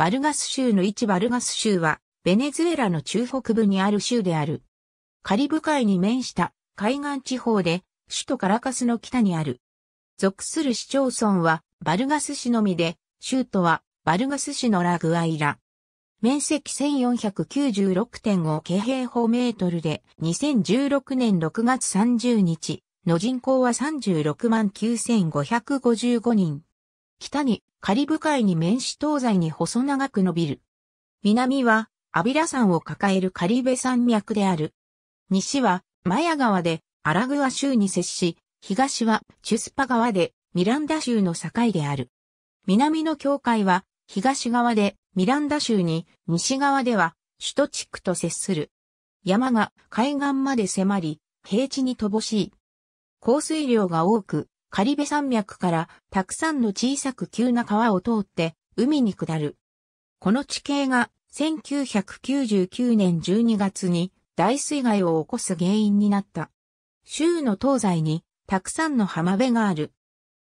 バルガス州の一バルガス州は、ベネズエラの中北部にある州である。カリブ海に面した海岸地方で、首都カラカスの北にある。属する市町村は、バルガス市のみで、州都は、バルガス市のラグアイラ。面積1496.5京平方メートルで、2016年6月30日の人口は36万9555人。北にカリブ海に面し東西に細長く伸びる。南はアビラ山を抱えるカリベ山脈である。西はマヤ川でアラグア州に接し、東はチュスパ川でミランダ州の境である。南の境界は東側でミランダ州に、西側では首都地区と接する。山が海岸まで迫り、平地に乏しい。降水量が多く、カリベ山脈からたくさんの小さく急な川を通って海に下る。この地形が1999年12月に大水害を起こす原因になった。州の東西にたくさんの浜辺がある。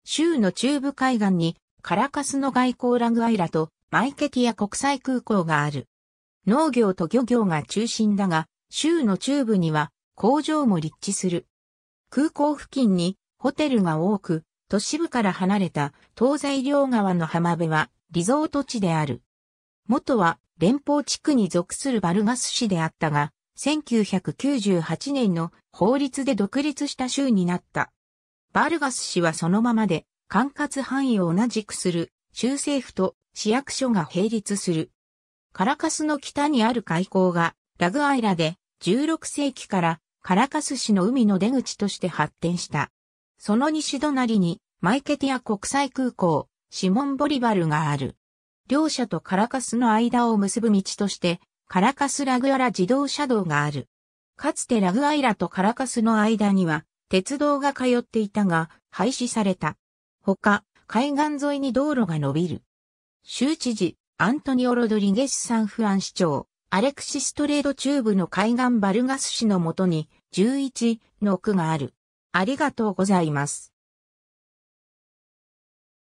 州の中部海岸にカラカスの外交ラグアイラとマイケティア国際空港がある。農業と漁業が中心だが、州の中部には工場も立地する。空港付近にホテルが多く、都市部から離れた東西両側の浜辺はリゾート地である。元は連邦地区に属するバルガス市であったが、1998年の法律で独立した州になった。バルガス市はそのままで管轄範囲を同じくする州政府と市役所が並立する。カラカスの北にある海溝がラグアイラで16世紀からカラカス市の海の出口として発展した。その西隣にマイケティア国際空港、シモン・ボリバルがある。両社とカラカスの間を結ぶ道として、カラカス・ラグアラ自動車道がある。かつてラグアイラとカラカスの間には、鉄道が通っていたが、廃止された。ほか、海岸沿いに道路が伸びる。州知事、アントニオ・ロドリゲス・サンフラン市長、アレクシストレード中部の海岸バルガス市のもとに、11の区がある。ありがとうございます。